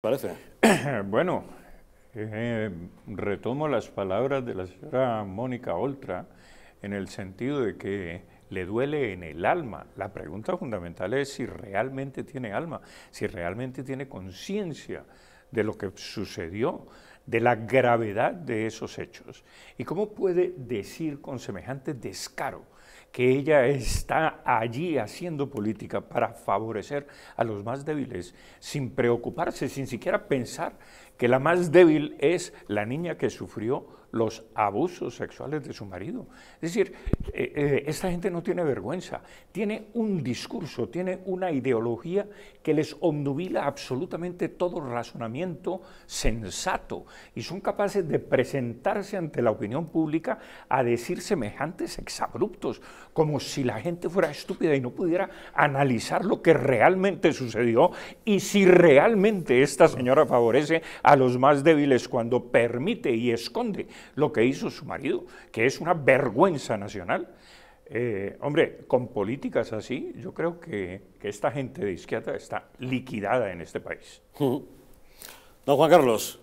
bueno, eh, retomo las palabras de la señora Mónica Oltra en el sentido de que le duele en el alma. La pregunta fundamental es si realmente tiene alma, si realmente tiene conciencia de lo que sucedió de la gravedad de esos hechos. ¿Y cómo puede decir con semejante descaro que ella está allí haciendo política para favorecer a los más débiles, sin preocuparse, sin siquiera pensar que la más débil es la niña que sufrió los abusos sexuales de su marido. Es decir, eh, eh, esta gente no tiene vergüenza, tiene un discurso, tiene una ideología que les obnubila absolutamente todo razonamiento sensato y son capaces de presentarse ante la opinión pública a decir semejantes exabruptos, como si la gente fuera estúpida y no pudiera analizar lo que realmente sucedió y si realmente esta señora favorece a los más débiles cuando permite y esconde lo que hizo su marido, que es una vergüenza nacional. Eh, hombre, con políticas así, yo creo que, que, esta gente de izquierda está liquidada en este país. Don Juan Carlos.